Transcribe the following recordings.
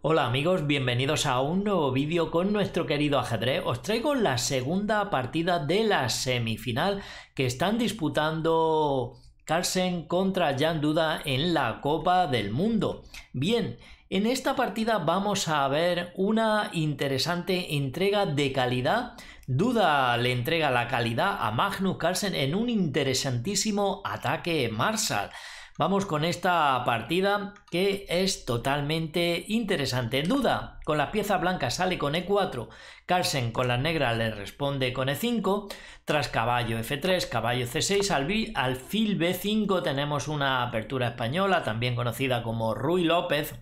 Hola amigos, bienvenidos a un nuevo vídeo con nuestro querido ajedrez. Os traigo la segunda partida de la semifinal que están disputando Carlsen contra Jan Duda en la Copa del Mundo. Bien, en esta partida vamos a ver una interesante entrega de calidad. Duda le entrega la calidad a Magnus Carlsen en un interesantísimo ataque Marshall. Vamos con esta partida que es totalmente interesante. Duda, con las piezas blancas sale con E4, Carlsen con las negras le responde con E5, tras caballo F3, caballo C6, al alfil B5 tenemos una apertura española, también conocida como Ruy López,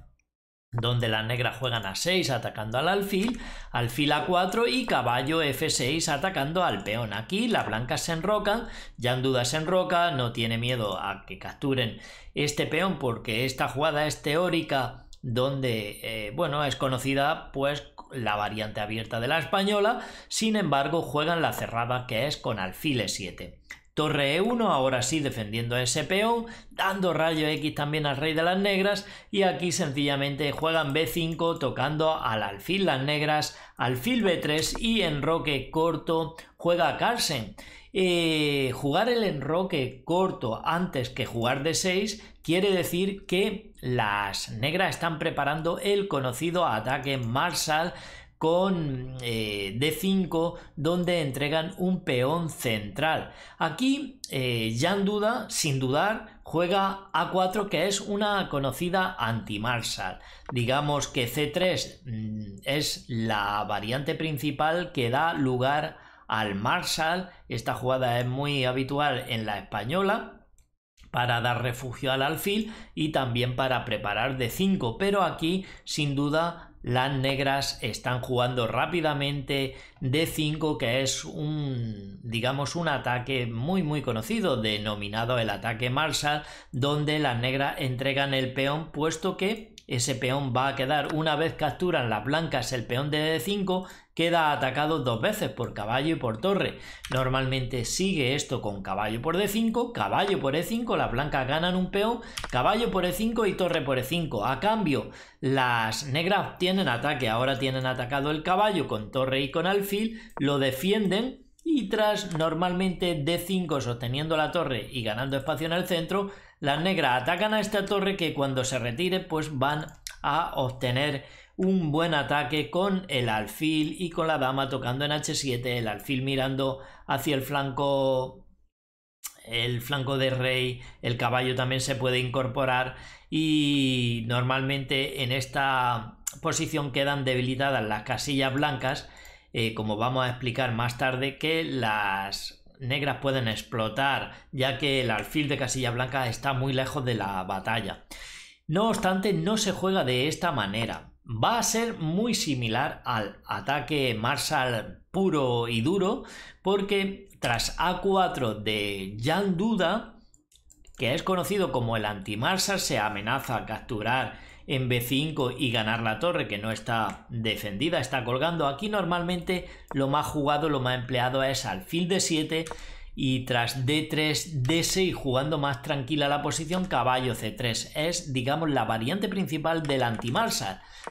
donde las negras juegan a 6 atacando al alfil, alfil a 4 y caballo f6 atacando al peón. Aquí las blancas se enrocan, ya en duda se enroca, no tiene miedo a que capturen este peón porque esta jugada es teórica donde, eh, bueno, es conocida pues la variante abierta de la española, sin embargo juegan la cerrada que es con alfil e 7. Torre E1, ahora sí defendiendo a ese peón, dando rayo X también al rey de las negras y aquí sencillamente juegan B5 tocando al alfil las negras, alfil B3 y enroque corto juega Carlsen. Eh, jugar el enroque corto antes que jugar D6 quiere decir que las negras están preparando el conocido ataque Marshall con eh, D5 donde entregan un peón central. Aquí ya eh, Jan Duda, sin dudar, juega A4 que es una conocida anti antimarsal. Digamos que C3 mm, es la variante principal que da lugar al Marshall. Esta jugada es muy habitual en la española para dar refugio al alfil y también para preparar d 5 pero aquí sin duda las negras están jugando rápidamente D5, que es un, digamos, un ataque muy, muy conocido, denominado el ataque Marshall, donde las negras entregan el peón, puesto que ese peón va a quedar, una vez capturan las blancas el peón de D5, queda atacado dos veces por caballo y por torre. Normalmente sigue esto con caballo por D5, caballo por E5, las blancas ganan un peón, caballo por E5 y torre por E5. A cambio, las negras tienen ataque, ahora tienen atacado el caballo con torre y con alfil, lo defienden y tras normalmente D5 sosteniendo la torre y ganando espacio en el centro, las negras atacan a esta torre que cuando se retire pues van a obtener un buen ataque con el alfil y con la dama tocando en h7, el alfil mirando hacia el flanco el flanco de rey, el caballo también se puede incorporar y normalmente en esta posición quedan debilitadas las casillas blancas, eh, como vamos a explicar más tarde, que las negras pueden explotar, ya que el alfil de casilla blanca está muy lejos de la batalla. No obstante, no se juega de esta manera. Va a ser muy similar al ataque Marshall puro y duro, porque tras A4 de Jan Duda, que es conocido como el anti-Marshall, se amenaza a capturar en B5 y ganar la torre que no está defendida, está colgando. Aquí normalmente lo más jugado, lo más empleado es alfil D7 y tras D3, D6 jugando más tranquila la posición, caballo C3. Es, digamos, la variante principal del anti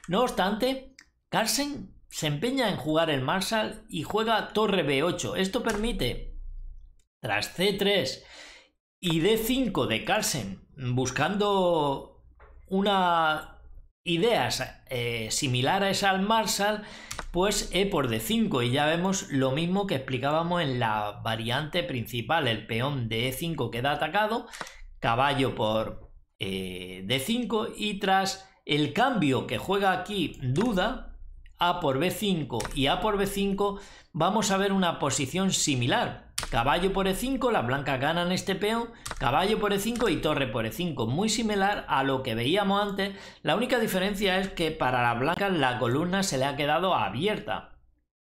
No obstante, Carlsen se empeña en jugar el marsal y juega torre B8. Esto permite, tras C3 y D5 de Carlsen, buscando una eh, similar a esa al Marshall, pues E por D5 y ya vemos lo mismo que explicábamos en la variante principal, el peón de E5 queda atacado, caballo por eh, D5 y tras el cambio que juega aquí duda, A por B5 y A por B5, vamos a ver una posición similar, Caballo por e5, blanca gana ganan este peón, caballo por e5 y torre por e5, muy similar a lo que veíamos antes, la única diferencia es que para la blanca la columna se le ha quedado abierta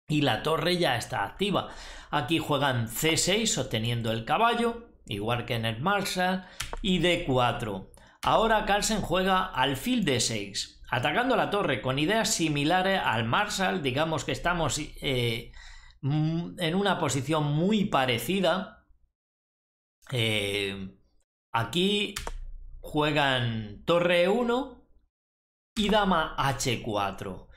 y la torre ya está activa. Aquí juegan c6 sosteniendo el caballo, igual que en el Marshall, y d4. Ahora Carlsen juega alfil d6, atacando la torre con ideas similares al Marshall, digamos que estamos... Eh, Mm, en una posición muy parecida. Eh, aquí juegan torre 1 y dama h4.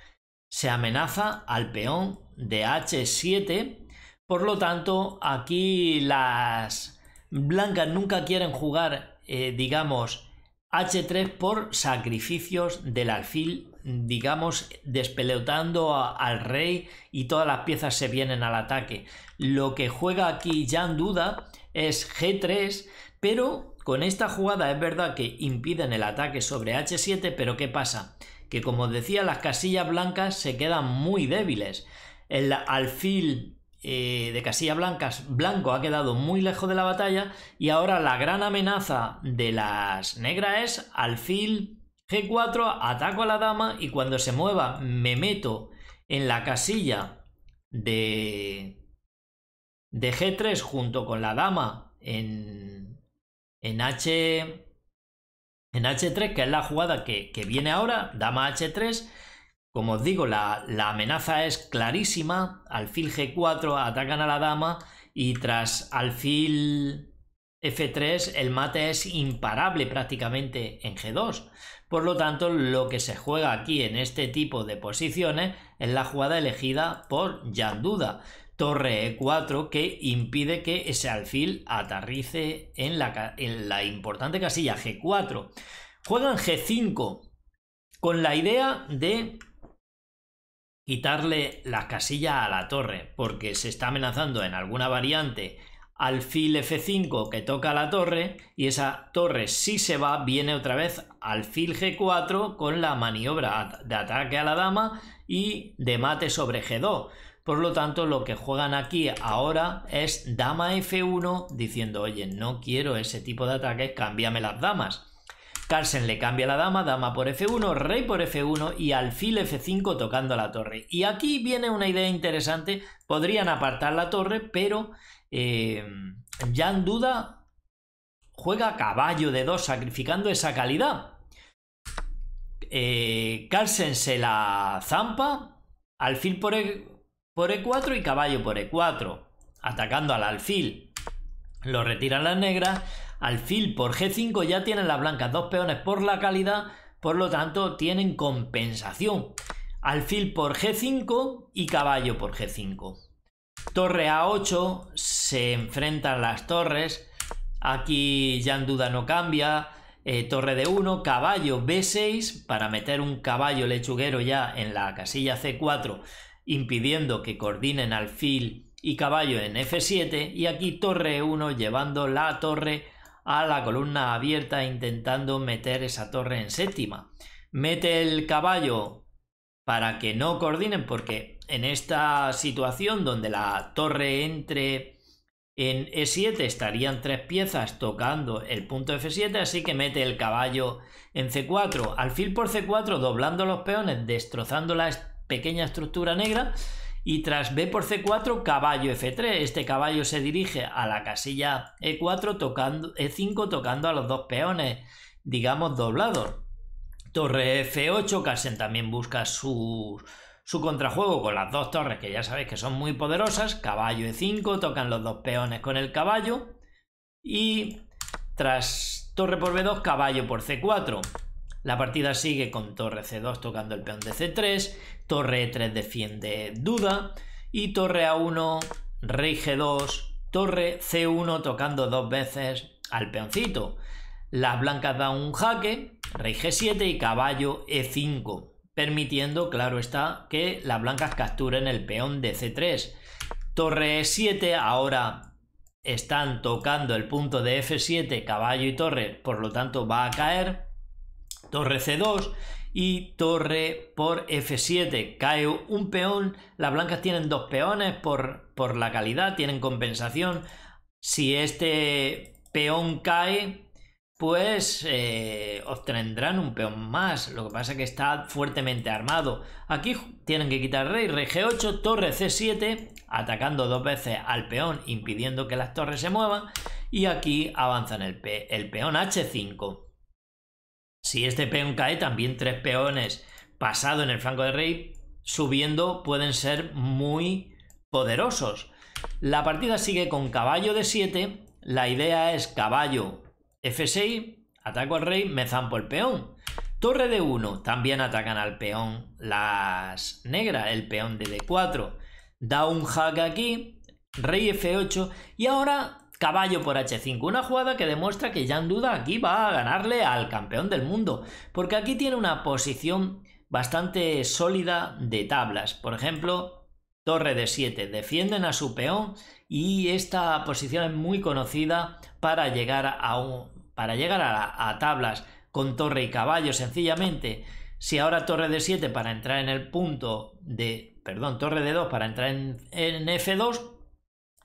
Se amenaza al peón de h7. Por lo tanto, aquí las blancas nunca quieren jugar, eh, digamos, H3 por sacrificios del alfil, digamos, despelotando al rey y todas las piezas se vienen al ataque. Lo que juega aquí Jan Duda es G3, pero con esta jugada es verdad que impiden el ataque sobre H7, pero ¿qué pasa? Que como decía, las casillas blancas se quedan muy débiles. El alfil eh, de Casilla Blancas, Blanco ha quedado muy lejos de la batalla y ahora la gran amenaza de las negras es alfil G4, ataco a la dama y cuando se mueva me meto en la casilla de, de G3 junto con la dama en, en H... En H3, que es la jugada que, que viene ahora, dama H3, como os digo, la, amenaza es clarísima. Alfil G4 atacan a la dama y tras alfil F3 el mate es imparable prácticamente en G2. Por lo tanto, lo que se juega aquí en este tipo de posiciones es la jugada elegida por Duda, Torre E4 que impide que ese alfil aterrice en la, en la importante casilla G4. Juegan G5 con la idea de quitarle la casilla a la torre, porque se está amenazando en alguna variante alfil F5 que toca la torre y esa torre si se va viene otra vez alfil G4 con la maniobra de ataque a la dama y de mate sobre G2. Por lo tanto, lo que juegan aquí ahora es dama F1 diciendo, oye, no quiero ese tipo de ataques, cámbiame las damas. Carlsen le cambia la dama, dama por f1, rey por f1 y alfil f5 tocando la torre. Y aquí viene una idea interesante, podrían apartar la torre, pero ya eh, Jan Duda juega caballo de 2 sacrificando esa calidad. Eh, Carlsen se la zampa, alfil por e4 e y caballo por e4, atacando al alfil. Lo retiran las negras, alfil por G5 ya tienen las blancas dos peones por la calidad, por lo tanto tienen compensación. Alfil por G5 y caballo por G5. Torre A8, se enfrentan las torres, aquí ya en duda no cambia, eh, torre de 1, caballo B6 para meter un caballo lechuguero ya en la casilla C4 impidiendo que coordinen alfil y caballo en F7 y aquí torre 1 llevando la torre a la columna abierta intentando meter esa torre en séptima. Mete el caballo para que no coordinen porque en esta situación donde la torre entre en E7 estarían tres piezas tocando el punto F7, así que mete el caballo en C4, alfil por C4 doblando los peones, destrozando la pequeña estructura negra y tras B por C4 caballo F3. Este caballo se dirige a la casilla E4 tocando, E5 tocando a los dos peones, digamos doblados. Torre F8, Casen también busca su, su contrajuego con las dos torres que ya sabéis que son muy poderosas. Caballo E5, tocan los dos peones con el caballo y tras torre por B2, caballo por C4. La partida sigue con torre C2 tocando el peón de C3, torre E3 defiende duda y torre A1, rey G2, torre C1 tocando dos veces al peoncito. Las blancas dan un jaque, rey G7 y caballo E5, permitiendo, claro está, que las blancas capturen el peón de C3. Torre E7 ahora están tocando el punto de F7, caballo y torre, por lo tanto va a caer torre C2 y torre por F7. Cae un peón, las blancas tienen dos peones por, por la calidad, tienen compensación. Si este peón cae, pues eh, obtendrán un peón más. Lo que pasa es que está fuertemente armado. Aquí tienen que quitar rey, rey G8, torre C7, atacando dos veces al peón, impidiendo que las torres se muevan. Y aquí avanzan el peón H5. Si este peón cae, también tres peones pasado en el flanco de rey, subiendo, pueden ser muy poderosos. La partida sigue con caballo de 7. La idea es caballo F6, ataco al rey, me zampo el peón. Torre de 1, también atacan al peón las negras, el peón de D4. Da un hack aquí, rey F8 y ahora Caballo por H5, una jugada que demuestra que ya en Duda aquí va a ganarle al campeón del mundo, porque aquí tiene una posición bastante sólida de tablas. Por ejemplo, torre de 7, defienden a su peón y esta posición es muy conocida para llegar a, para llegar tablas con torre y caballo sencillamente. Si ahora torre de 7 para entrar en el punto de, perdón, torre de 2 para entrar en, en F2,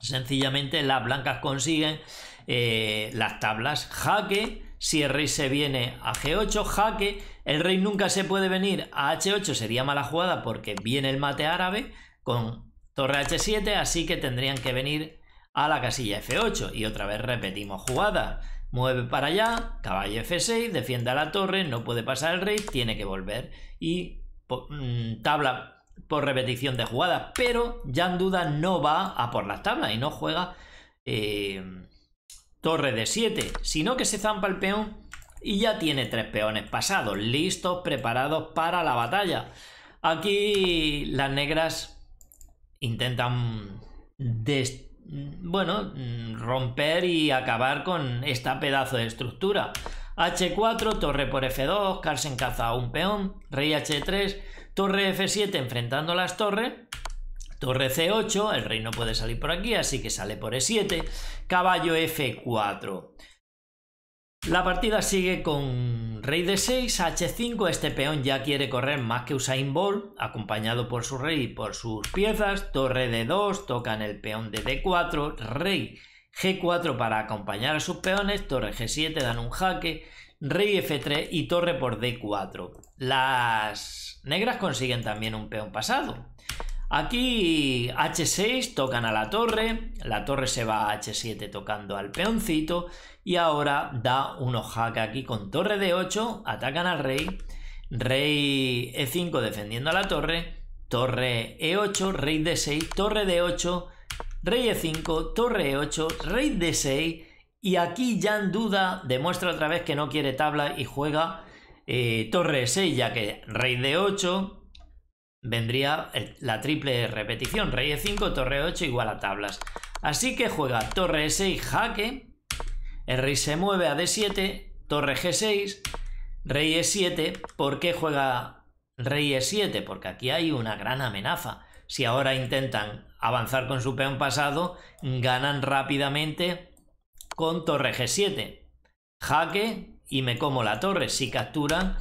Sencillamente las blancas consiguen eh, las tablas jaque. Si el rey se viene a G8, jaque. El rey nunca se puede venir a H8, sería mala jugada porque viene el mate árabe con torre H7, así que tendrían que venir a la casilla F8. Y otra vez repetimos jugada. Mueve para allá, caballo F6, defiende a la torre, no puede pasar el rey, tiene que volver. Y mm, tabla por repetición de jugadas. Pero ya en Duda no va a por las tablas y no juega eh, torre de 7, sino que se zampa el peón y ya tiene tres peones pasados, listos, preparados para la batalla. Aquí las negras intentan bueno, romper y acabar con esta pedazo de estructura. H4, torre por F2, Carsen caza un peón, rey H3 Torre F7 enfrentando las torres. Torre C8, el rey no puede salir por aquí, así que sale por E7. Caballo F4. La partida sigue con rey D6, H5. Este peón ya quiere correr más que Usain Ball. acompañado por su rey y por sus piezas. Torre D2, tocan el peón de D4. Rey G4 para acompañar a sus peones. Torre G7, dan un jaque rey f3 y torre por d4. Las negras consiguen también un peón pasado. Aquí h6 tocan a la torre, la torre se va a h7 tocando al peoncito y ahora da un ojaca aquí con torre d8, atacan al rey, rey e5 defendiendo a la torre, torre e8, rey d6, torre d8, rey e5, torre e8, rey d6 y aquí Jan Duda demuestra otra vez que no quiere tabla y juega eh, torre torre 6, ya que rey de 8 vendría la triple repetición. Rey e 5, torre 8 igual a tablas. Así que juega torre 6 jaque, el rey se mueve a d7, torre g6, rey e7. ¿Por qué juega rey e7? Porque aquí hay una gran amenaza. Si ahora intentan avanzar con su peón pasado, ganan rápidamente con torre G7. Jaque y me como la torre. Si captura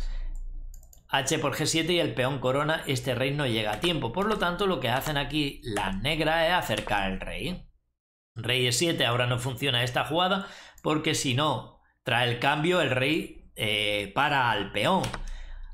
H por G7 y el peón corona, este rey no llega a tiempo. Por lo tanto, lo que hacen aquí las negras es acercar al rey. Rey E7, ahora no funciona esta jugada porque si no, trae el cambio, el rey eh, para al peón.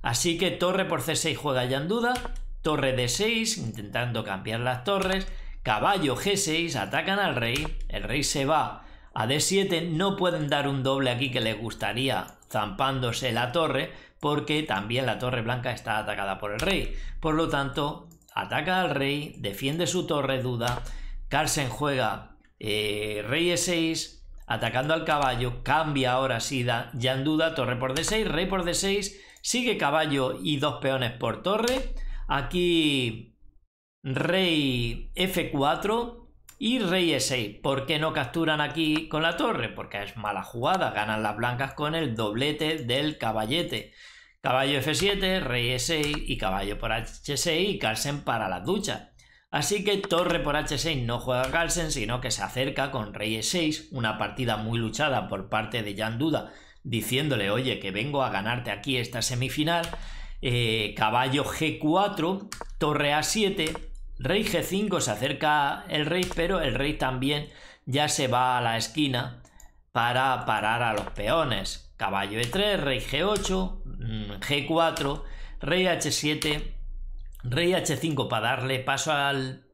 Así que torre por C6 juega ya en duda. Torre D6, intentando cambiar las torres. Caballo G6, atacan al rey. El rey se va a D7 no pueden dar un doble aquí que les gustaría zampándose la torre porque también la torre blanca está atacada por el rey. Por lo tanto, ataca al rey, defiende su torre duda, Carlsen juega eh, rey E6, atacando al caballo, cambia ahora Sida, da, ya en duda, torre por D6, rey por D6, sigue caballo y dos peones por torre. Aquí rey F4, y rey e6. ¿Por qué no capturan aquí con la torre? Porque es mala jugada. Ganan las blancas con el doblete del caballete. Caballo f7, rey e6 y caballo por h6 y Carlsen para las duchas. Así que torre por h6 no juega Carlsen, sino que se acerca con rey e6, una partida muy luchada por parte de Jan Duda, diciéndole, oye, que vengo a ganarte aquí esta semifinal. Eh, caballo g4, torre a7, Rey G5 se acerca el rey, pero el rey también ya se va a la esquina para parar a los peones. Caballo E3, rey G8, mm, G4, rey H7, rey H5 para darle paso al,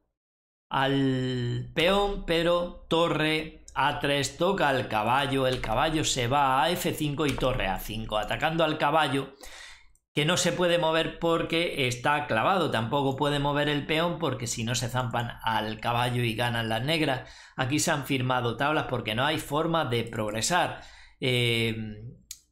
al peón, pero torre A3 toca al caballo, el caballo se va a F5 y torre A5, atacando al caballo que no se puede mover porque está clavado, tampoco puede mover el peón porque si no se zampan al caballo y ganan las negras. Aquí se han firmado tablas porque no hay forma de progresar. Eh,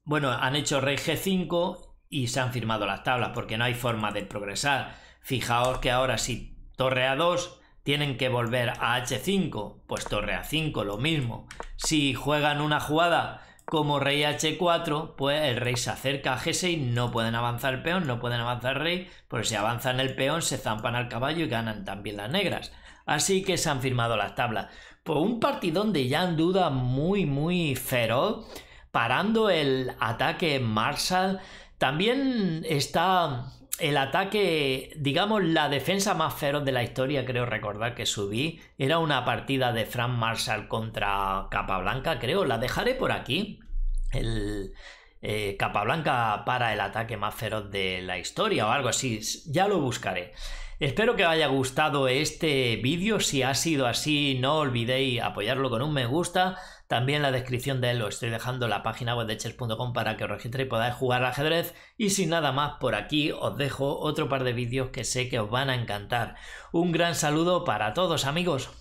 bueno, han hecho rey G5 y se han firmado las tablas porque no hay forma de progresar. Fijaos que ahora si torre A2 tienen que volver a H5, pues torre A5 lo mismo. Si juegan una jugada como rey h4, pues el rey se acerca a g6, no pueden avanzar peón, no pueden avanzar rey, porque si avanzan el peón se zampan al caballo y ganan también las negras. Así que se han firmado las tablas. Por pues un partidón de en Duda muy, muy feroz, parando el ataque Marshall. También está el ataque, digamos, la defensa más feroz de la historia, creo recordar que subí, era una partida de Frank Marshall contra Capablanca, creo. La dejaré por aquí. El eh, Capablanca para el ataque más feroz de la historia o algo así. Ya lo buscaré. Espero que os haya gustado este vídeo. Si ha sido así, no olvidéis apoyarlo con un me gusta también en la descripción de él os estoy dejando la página web de chess.com para que os registréis y podáis jugar al ajedrez. Y sin nada más, por aquí os dejo otro par de vídeos que sé que os van a encantar. Un gran saludo para todos amigos.